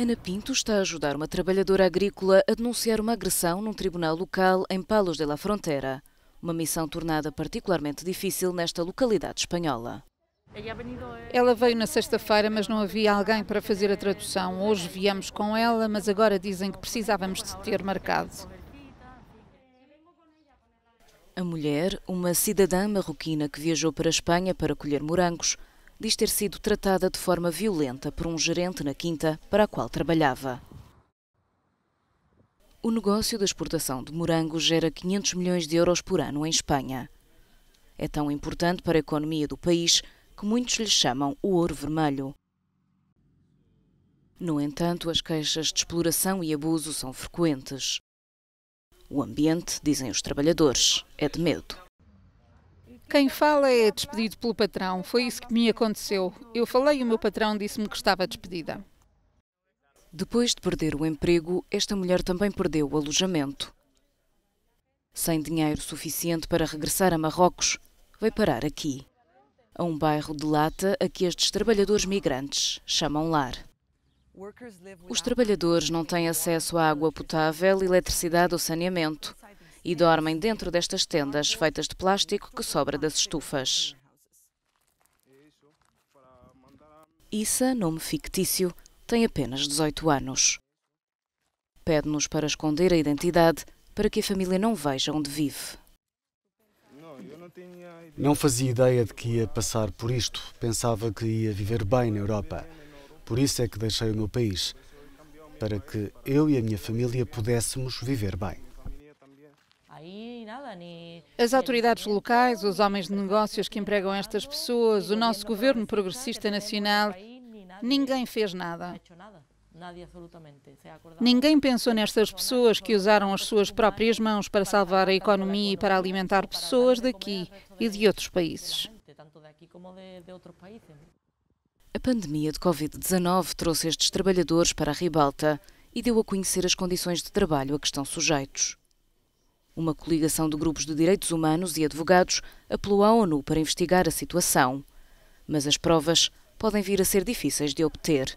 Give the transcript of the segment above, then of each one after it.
Ana Pinto está a ajudar uma trabalhadora agrícola a denunciar uma agressão num tribunal local em Palos de la Frontera. Uma missão tornada particularmente difícil nesta localidade espanhola. Ela veio na sexta-feira, mas não havia alguém para fazer a tradução. Hoje viemos com ela, mas agora dizem que precisávamos de ter marcado. A mulher, uma cidadã marroquina que viajou para a Espanha para colher morangos, diz ter sido tratada de forma violenta por um gerente na quinta para a qual trabalhava. O negócio da exportação de morango gera 500 milhões de euros por ano em Espanha. É tão importante para a economia do país que muitos lhe chamam o ouro vermelho. No entanto, as queixas de exploração e abuso são frequentes. O ambiente, dizem os trabalhadores, é de medo. Quem fala é despedido pelo patrão. Foi isso que me aconteceu. Eu falei e o meu patrão disse-me que estava despedida. Depois de perder o emprego, esta mulher também perdeu o alojamento. Sem dinheiro suficiente para regressar a Marrocos, veio parar aqui, a um bairro de lata a que estes trabalhadores migrantes chamam lar. Os trabalhadores não têm acesso à água potável, eletricidade ou saneamento e dormem dentro destas tendas feitas de plástico que sobra das estufas. Issa, nome fictício, tem apenas 18 anos. Pede-nos para esconder a identidade para que a família não veja onde vive. Não fazia ideia de que ia passar por isto. Pensava que ia viver bem na Europa. Por isso é que deixei o meu país, para que eu e a minha família pudéssemos viver bem. As autoridades locais, os homens de negócios que empregam estas pessoas, o nosso governo progressista nacional, ninguém fez nada. Ninguém pensou nestas pessoas que usaram as suas próprias mãos para salvar a economia e para alimentar pessoas daqui e de outros países. A pandemia de Covid-19 trouxe estes trabalhadores para a ribalta e deu a conhecer as condições de trabalho a que estão sujeitos. Uma coligação de grupos de direitos humanos e advogados apelou à ONU para investigar a situação. Mas as provas podem vir a ser difíceis de obter.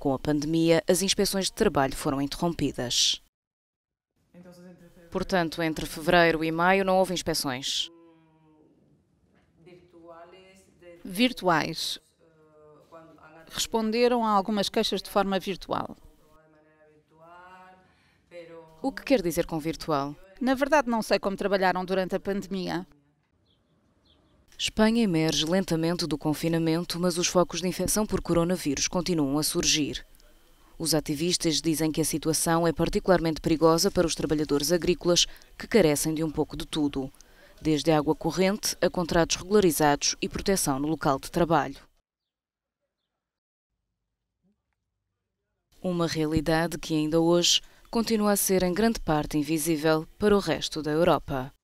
Com a pandemia, as inspeções de trabalho foram interrompidas. Portanto, entre fevereiro e maio não houve inspeções. Virtuais. Responderam a algumas queixas de forma virtual. O que quer dizer com virtual? Na verdade, não sei como trabalharam durante a pandemia. Espanha emerge lentamente do confinamento, mas os focos de infecção por coronavírus continuam a surgir. Os ativistas dizem que a situação é particularmente perigosa para os trabalhadores agrícolas que carecem de um pouco de tudo, desde água corrente a contratos regularizados e proteção no local de trabalho. Uma realidade que ainda hoje continua a ser em grande parte invisível para o resto da Europa.